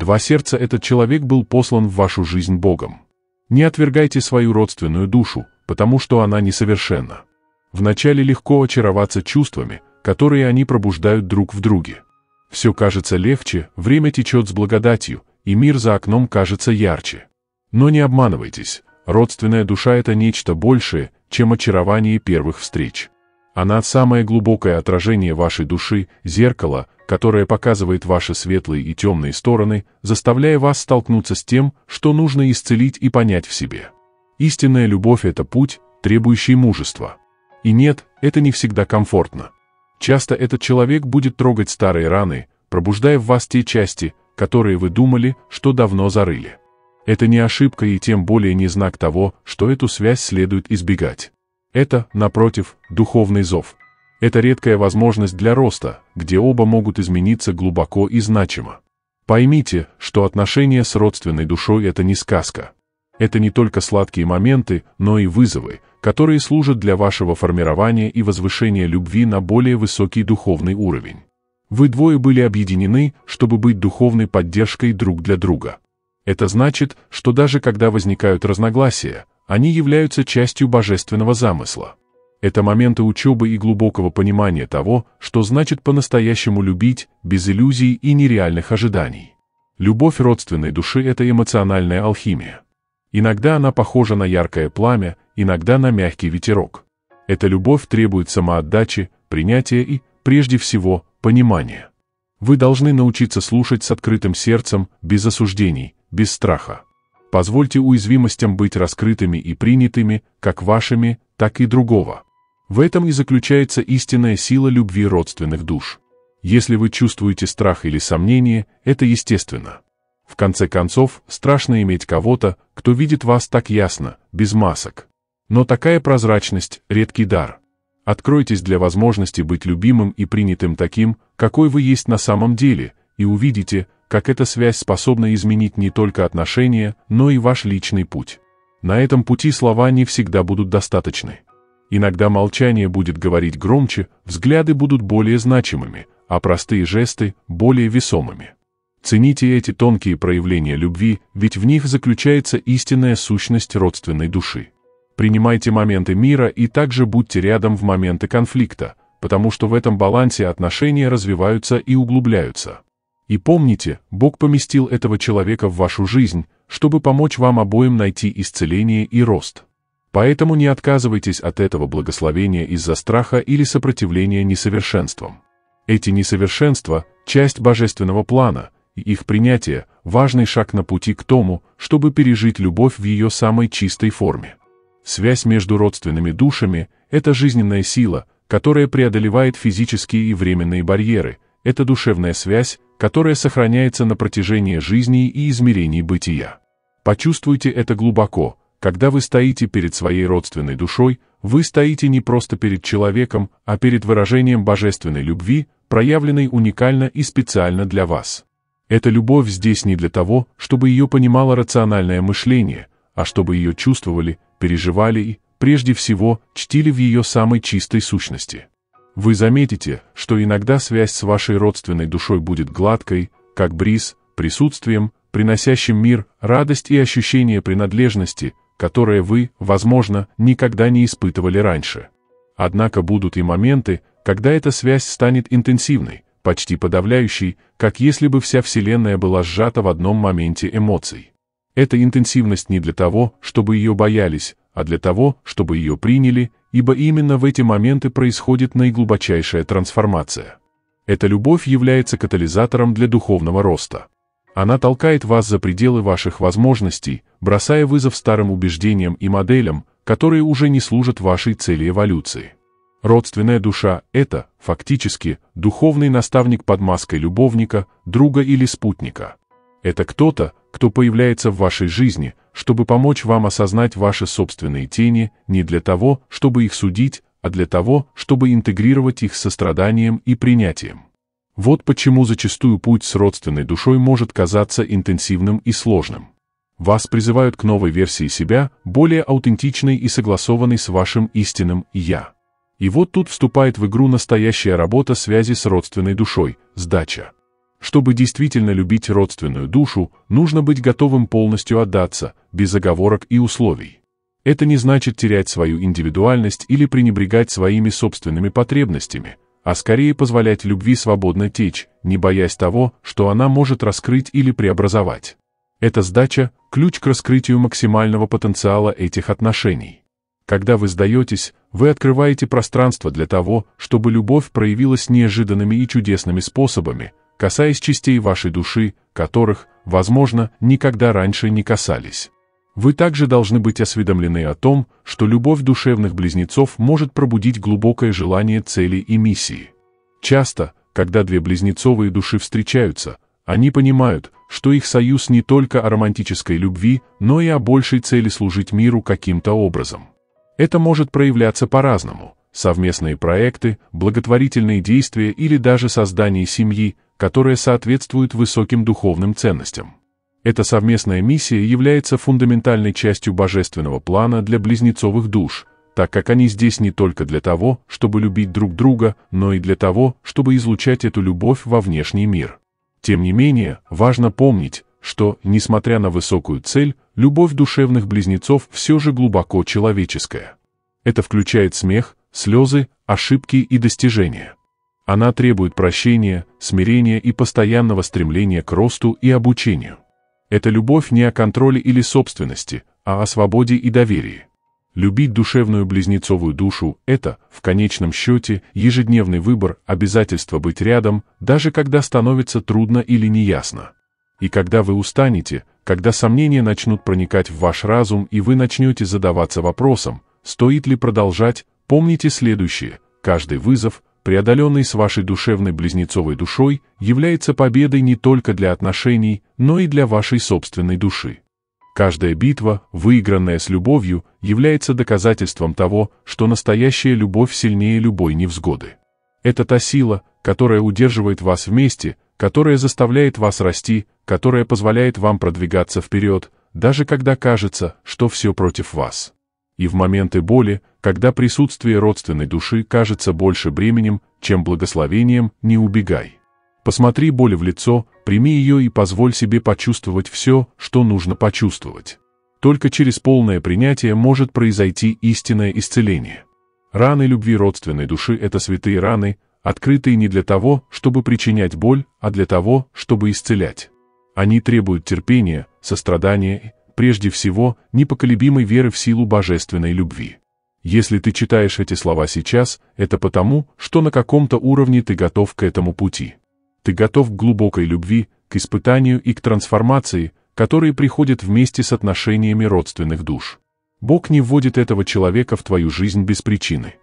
Два сердца этот человек был послан в вашу жизнь Богом. Не отвергайте свою родственную душу, потому что она несовершенна. Вначале легко очароваться чувствами, которые они пробуждают друг в друге. Все кажется легче, время течет с благодатью, и мир за окном кажется ярче. Но не обманывайтесь, родственная душа — это нечто большее, чем очарование первых встреч. Она – самое глубокое отражение вашей души, зеркало, которое показывает ваши светлые и темные стороны, заставляя вас столкнуться с тем, что нужно исцелить и понять в себе. Истинная любовь – это путь, требующий мужества. И нет, это не всегда комфортно. Часто этот человек будет трогать старые раны, пробуждая в вас те части, которые вы думали, что давно зарыли. Это не ошибка и тем более не знак того, что эту связь следует избегать. Это, напротив, духовный зов. Это редкая возможность для роста, где оба могут измениться глубоко и значимо. Поймите, что отношения с родственной душой – это не сказка. Это не только сладкие моменты, но и вызовы, которые служат для вашего формирования и возвышения любви на более высокий духовный уровень. Вы двое были объединены, чтобы быть духовной поддержкой друг для друга. Это значит, что даже когда возникают разногласия, они являются частью божественного замысла. Это моменты учебы и глубокого понимания того, что значит по-настоящему любить, без иллюзий и нереальных ожиданий. Любовь родственной души – это эмоциональная алхимия. Иногда она похожа на яркое пламя, иногда на мягкий ветерок. Эта любовь требует самоотдачи, принятия и, прежде всего, понимания. Вы должны научиться слушать с открытым сердцем, без осуждений, без страха. Позвольте уязвимостям быть раскрытыми и принятыми, как вашими, так и другого. В этом и заключается истинная сила любви родственных душ. Если вы чувствуете страх или сомнение, это естественно. В конце концов, страшно иметь кого-то, кто видит вас так ясно, без масок. Но такая прозрачность – редкий дар. Откройтесь для возможности быть любимым и принятым таким, какой вы есть на самом деле, и увидите – как эта связь способна изменить не только отношения, но и ваш личный путь. На этом пути слова не всегда будут достаточны. Иногда молчание будет говорить громче, взгляды будут более значимыми, а простые жесты – более весомыми. Цените эти тонкие проявления любви, ведь в них заключается истинная сущность родственной души. Принимайте моменты мира и также будьте рядом в моменты конфликта, потому что в этом балансе отношения развиваются и углубляются. И помните, Бог поместил этого человека в вашу жизнь, чтобы помочь вам обоим найти исцеление и рост. Поэтому не отказывайтесь от этого благословения из-за страха или сопротивления несовершенствам. Эти несовершенства – часть божественного плана, и их принятие – важный шаг на пути к тому, чтобы пережить любовь в ее самой чистой форме. Связь между родственными душами – это жизненная сила, которая преодолевает физические и временные барьеры, это душевная связь, которое сохраняется на протяжении жизни и измерений бытия. Почувствуйте это глубоко, когда вы стоите перед своей родственной душой, вы стоите не просто перед человеком, а перед выражением божественной любви, проявленной уникально и специально для вас. Эта любовь здесь не для того, чтобы ее понимало рациональное мышление, а чтобы ее чувствовали, переживали и, прежде всего, чтили в ее самой чистой сущности. Вы заметите, что иногда связь с вашей родственной душой будет гладкой, как бриз, присутствием, приносящим мир, радость и ощущение принадлежности, которое вы, возможно, никогда не испытывали раньше. Однако будут и моменты, когда эта связь станет интенсивной, почти подавляющей, как если бы вся Вселенная была сжата в одном моменте эмоций. Эта интенсивность не для того, чтобы ее боялись, а для того, чтобы ее приняли ибо именно в эти моменты происходит наиглубочайшая трансформация. Эта любовь является катализатором для духовного роста. Она толкает вас за пределы ваших возможностей, бросая вызов старым убеждениям и моделям, которые уже не служат вашей цели эволюции. Родственная душа – это, фактически, духовный наставник под маской любовника, друга или спутника. Это кто-то, кто появляется в вашей жизни, чтобы помочь вам осознать ваши собственные тени не для того, чтобы их судить, а для того, чтобы интегрировать их состраданием и принятием. Вот почему зачастую путь с родственной душой может казаться интенсивным и сложным. Вас призывают к новой версии себя, более аутентичной и согласованной с вашим истинным «я». И вот тут вступает в игру настоящая работа связи с родственной душой, сдача. Чтобы действительно любить родственную душу, нужно быть готовым полностью отдаться, без оговорок и условий. Это не значит терять свою индивидуальность или пренебрегать своими собственными потребностями, а скорее позволять любви свободно течь, не боясь того, что она может раскрыть или преобразовать. Эта сдача – ключ к раскрытию максимального потенциала этих отношений. Когда вы сдаетесь, вы открываете пространство для того, чтобы любовь проявилась неожиданными и чудесными способами, касаясь частей вашей души, которых, возможно, никогда раньше не касались. Вы также должны быть осведомлены о том, что любовь душевных близнецов может пробудить глубокое желание цели и миссии. Часто, когда две близнецовые души встречаются, они понимают, что их союз не только о романтической любви, но и о большей цели служить миру каким-то образом. Это может проявляться по-разному – совместные проекты, благотворительные действия или даже создание семьи, которая соответствует высоким духовным ценностям. Эта совместная миссия является фундаментальной частью божественного плана для близнецовых душ, так как они здесь не только для того, чтобы любить друг друга, но и для того, чтобы излучать эту любовь во внешний мир. Тем не менее, важно помнить, что, несмотря на высокую цель, любовь душевных близнецов все же глубоко человеческая. Это включает смех, слезы, ошибки и достижения. Она требует прощения, смирения и постоянного стремления к росту и обучению. Это любовь не о контроле или собственности, а о свободе и доверии. Любить душевную близнецовую душу – это, в конечном счете, ежедневный выбор, обязательство быть рядом, даже когда становится трудно или неясно. И когда вы устанете, когда сомнения начнут проникать в ваш разум и вы начнете задаваться вопросом, стоит ли продолжать, помните следующее – каждый вызов – преодоленный с вашей душевной близнецовой душой, является победой не только для отношений, но и для вашей собственной души. Каждая битва, выигранная с любовью, является доказательством того, что настоящая любовь сильнее любой невзгоды. Это та сила, которая удерживает вас вместе, которая заставляет вас расти, которая позволяет вам продвигаться вперед, даже когда кажется, что все против вас. И в моменты боли, когда присутствие родственной души кажется больше бременем, чем благословением, не убегай. Посмотри боль в лицо, прими ее и позволь себе почувствовать все, что нужно почувствовать. Только через полное принятие может произойти истинное исцеление. Раны любви родственной души – это святые раны, открытые не для того, чтобы причинять боль, а для того, чтобы исцелять. Они требуют терпения, сострадания и, прежде всего, непоколебимой веры в силу божественной любви. Если ты читаешь эти слова сейчас, это потому, что на каком-то уровне ты готов к этому пути. Ты готов к глубокой любви, к испытанию и к трансформации, которые приходят вместе с отношениями родственных душ. Бог не вводит этого человека в твою жизнь без причины.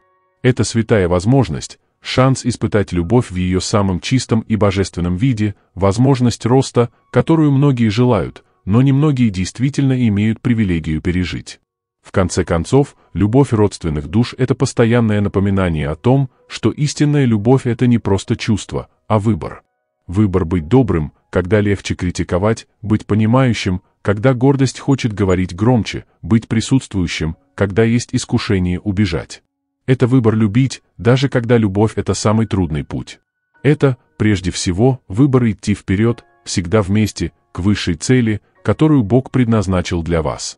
Это святая возможность, шанс испытать любовь в ее самом чистом и божественном виде, возможность роста, которую многие желают, но немногие действительно имеют привилегию пережить. В конце концов, любовь родственных душ – это постоянное напоминание о том, что истинная любовь – это не просто чувство, а выбор. Выбор быть добрым, когда легче критиковать, быть понимающим, когда гордость хочет говорить громче, быть присутствующим, когда есть искушение убежать. Это выбор любить, даже когда любовь – это самый трудный путь. Это, прежде всего, выбор идти вперед, всегда вместе, к высшей цели, которую Бог предназначил для вас.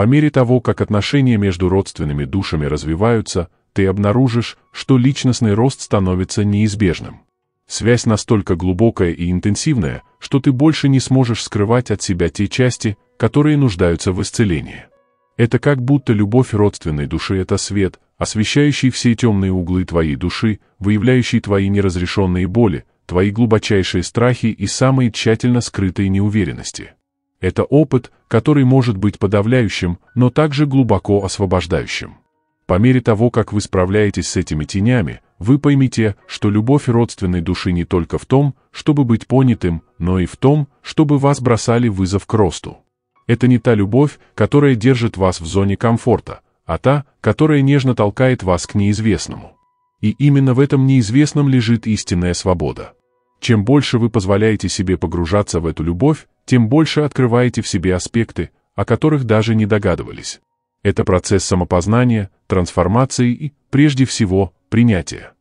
По мере того, как отношения между родственными душами развиваются, ты обнаружишь, что личностный рост становится неизбежным. Связь настолько глубокая и интенсивная, что ты больше не сможешь скрывать от себя те части, которые нуждаются в исцелении. Это как будто любовь родственной души — это свет, освещающий все темные углы твоей души, выявляющий твои неразрешенные боли, твои глубочайшие страхи и самые тщательно скрытые неуверенности. Это опыт, который может быть подавляющим, но также глубоко освобождающим. По мере того, как вы справляетесь с этими тенями, вы поймите, что любовь родственной души не только в том, чтобы быть понятым, но и в том, чтобы вас бросали вызов к росту. Это не та любовь, которая держит вас в зоне комфорта, а та, которая нежно толкает вас к неизвестному. И именно в этом неизвестном лежит истинная свобода. Чем больше вы позволяете себе погружаться в эту любовь, тем больше открываете в себе аспекты, о которых даже не догадывались. Это процесс самопознания, трансформации и, прежде всего, принятия.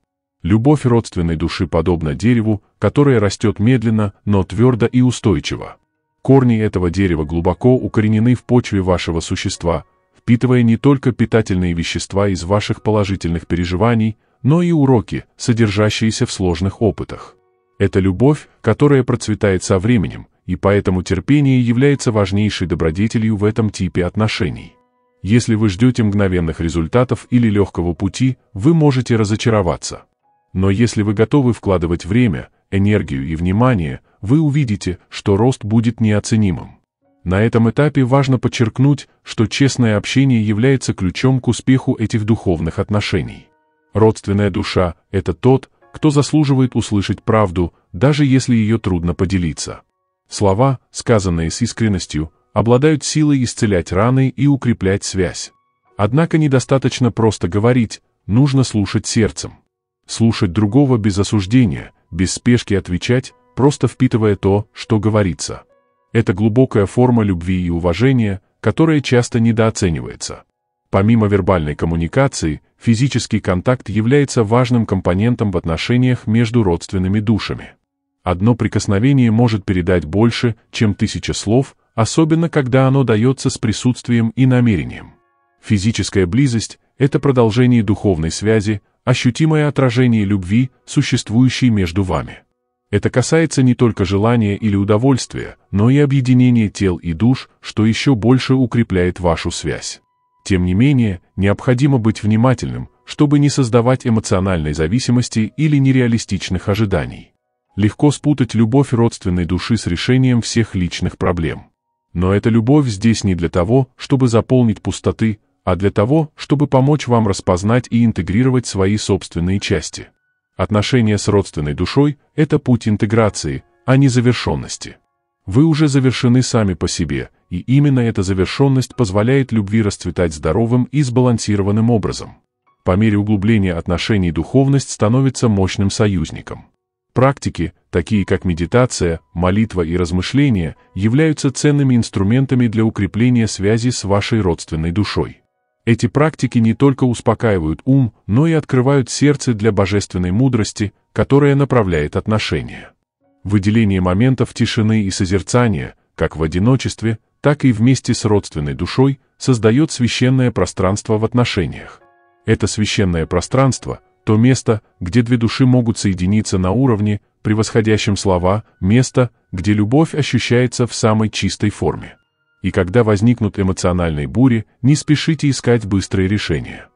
Любовь родственной души подобна дереву, которое растет медленно, но твердо и устойчиво. Корни этого дерева глубоко укоренены в почве вашего существа, впитывая не только питательные вещества из ваших положительных переживаний, но и уроки, содержащиеся в сложных опытах. Это любовь, которая процветает со временем, и поэтому терпение является важнейшей добродетелью в этом типе отношений. Если вы ждете мгновенных результатов или легкого пути, вы можете разочароваться. Но если вы готовы вкладывать время, энергию и внимание, вы увидите, что рост будет неоценимым. На этом этапе важно подчеркнуть, что честное общение является ключом к успеху этих духовных отношений. Родственная душа – это тот, кто заслуживает услышать правду, даже если ее трудно поделиться. Слова, сказанные с искренностью, обладают силой исцелять раны и укреплять связь. Однако недостаточно просто говорить, нужно слушать сердцем. Слушать другого без осуждения, без спешки отвечать, просто впитывая то, что говорится. Это глубокая форма любви и уважения, которая часто недооценивается. Помимо вербальной коммуникации, физический контакт является важным компонентом в отношениях между родственными душами. Одно прикосновение может передать больше, чем тысяча слов, особенно когда оно дается с присутствием и намерением. Физическая близость – это продолжение духовной связи, ощутимое отражение любви, существующей между вами. Это касается не только желания или удовольствия, но и объединения тел и душ, что еще больше укрепляет вашу связь. Тем не менее, необходимо быть внимательным, чтобы не создавать эмоциональной зависимости или нереалистичных ожиданий. Легко спутать любовь родственной души с решением всех личных проблем. Но эта любовь здесь не для того, чтобы заполнить пустоты, а для того, чтобы помочь вам распознать и интегрировать свои собственные части. Отношения с родственной душой – это путь интеграции, а не завершенности. Вы уже завершены сами по себе, и именно эта завершенность позволяет любви расцветать здоровым и сбалансированным образом. По мере углубления отношений духовность становится мощным союзником. Практики, такие как медитация, молитва и размышления, являются ценными инструментами для укрепления связи с вашей родственной душой. Эти практики не только успокаивают ум, но и открывают сердце для божественной мудрости, которая направляет отношения. Выделение моментов тишины и созерцания, как в одиночестве, так и вместе с родственной душой, создает священное пространство в отношениях. Это священное пространство – то место, где две души могут соединиться на уровне, превосходящем слова, место, где любовь ощущается в самой чистой форме. И когда возникнут эмоциональные бури, не спешите искать быстрые решения.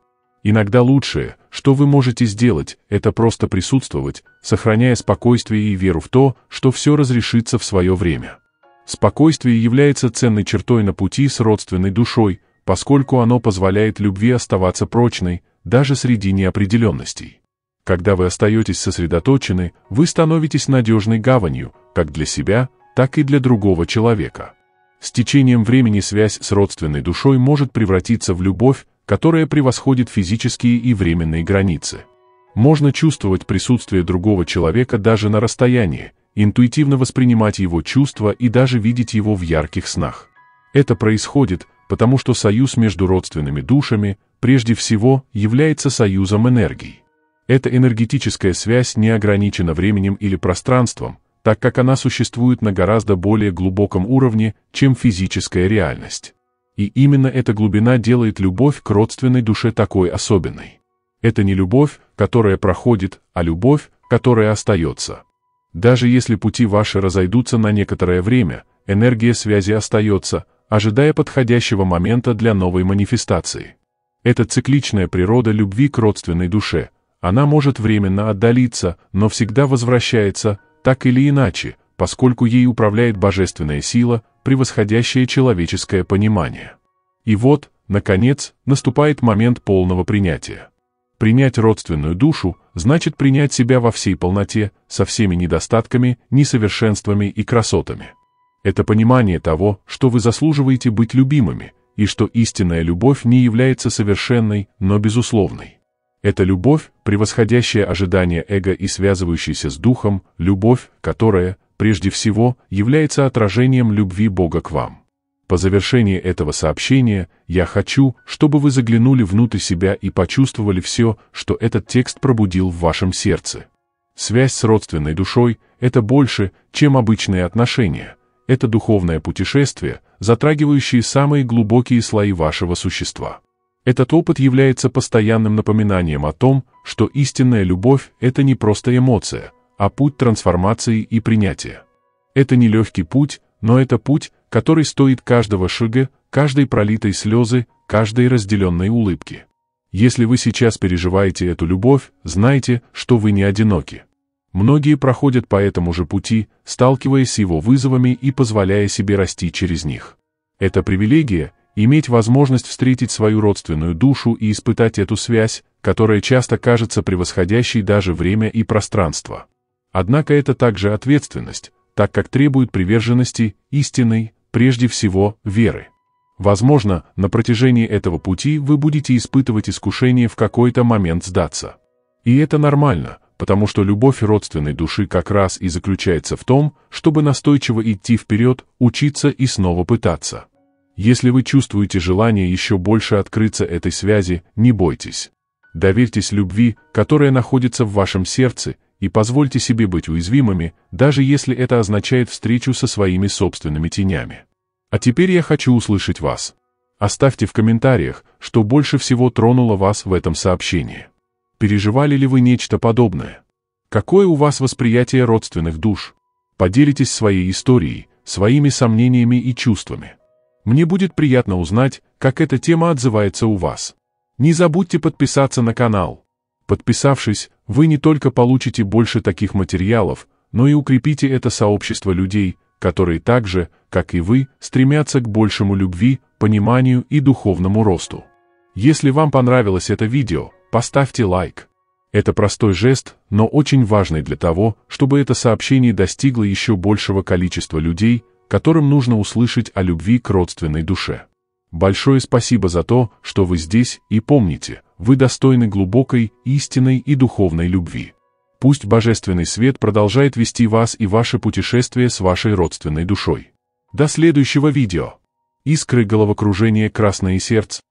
Иногда лучшее, что вы можете сделать, это просто присутствовать, сохраняя спокойствие и веру в то, что все разрешится в свое время. Спокойствие является ценной чертой на пути с родственной душой, поскольку оно позволяет любви оставаться прочной, даже среди неопределенностей. Когда вы остаетесь сосредоточены, вы становитесь надежной гаванью, как для себя, так и для другого человека. С течением времени связь с родственной душой может превратиться в любовь, которая превосходит физические и временные границы. Можно чувствовать присутствие другого человека даже на расстоянии, интуитивно воспринимать его чувства и даже видеть его в ярких снах. Это происходит, потому что союз между родственными душами прежде всего, является союзом энергий. Эта энергетическая связь не ограничена временем или пространством, так как она существует на гораздо более глубоком уровне, чем физическая реальность. И именно эта глубина делает любовь к родственной душе такой особенной. Это не любовь, которая проходит, а любовь, которая остается. Даже если пути ваши разойдутся на некоторое время, энергия связи остается, ожидая подходящего момента для новой манифестации. Это цикличная природа любви к родственной душе. Она может временно отдалиться, но всегда возвращается, так или иначе, поскольку ей управляет божественная сила, превосходящая человеческое понимание. И вот, наконец, наступает момент полного принятия. Принять родственную душу значит принять себя во всей полноте, со всеми недостатками, несовершенствами и красотами. Это понимание того, что вы заслуживаете быть любимыми, и что истинная любовь не является совершенной, но безусловной. Это любовь, превосходящая ожидания эго и связывающаяся с духом, любовь, которая, прежде всего, является отражением любви Бога к вам. По завершении этого сообщения я хочу, чтобы вы заглянули внутрь себя и почувствовали все, что этот текст пробудил в вашем сердце. Связь с родственной душой – это больше, чем обычные отношения. Это духовное путешествие – затрагивающие самые глубокие слои вашего существа. Этот опыт является постоянным напоминанием о том, что истинная любовь – это не просто эмоция, а путь трансформации и принятия. Это не легкий путь, но это путь, который стоит каждого шага, каждой пролитой слезы, каждой разделенной улыбки. Если вы сейчас переживаете эту любовь, знайте, что вы не одиноки. Многие проходят по этому же пути, сталкиваясь с его вызовами и позволяя себе расти через них. Это привилегия – иметь возможность встретить свою родственную душу и испытать эту связь, которая часто кажется превосходящей даже время и пространство. Однако это также ответственность, так как требует приверженности, истинной, прежде всего, веры. Возможно, на протяжении этого пути вы будете испытывать искушение в какой-то момент сдаться. И это нормально, потому что любовь родственной души как раз и заключается в том, чтобы настойчиво идти вперед, учиться и снова пытаться. Если вы чувствуете желание еще больше открыться этой связи, не бойтесь. Доверьтесь любви, которая находится в вашем сердце, и позвольте себе быть уязвимыми, даже если это означает встречу со своими собственными тенями. А теперь я хочу услышать вас. Оставьте в комментариях, что больше всего тронуло вас в этом сообщении. Переживали ли вы нечто подобное? Какое у вас восприятие родственных душ? Поделитесь своей историей, своими сомнениями и чувствами. Мне будет приятно узнать, как эта тема отзывается у вас. Не забудьте подписаться на канал. Подписавшись, вы не только получите больше таких материалов, но и укрепите это сообщество людей, которые также, как и вы, стремятся к большему любви, пониманию и духовному росту. Если вам понравилось это видео, поставьте лайк. Это простой жест, но очень важный для того, чтобы это сообщение достигло еще большего количества людей, которым нужно услышать о любви к родственной душе. Большое спасибо за то, что вы здесь, и помните, вы достойны глубокой, истинной и духовной любви. Пусть Божественный Свет продолжает вести вас и ваше путешествие с вашей родственной душой. До следующего видео. Искры головокружения «Красное сердце»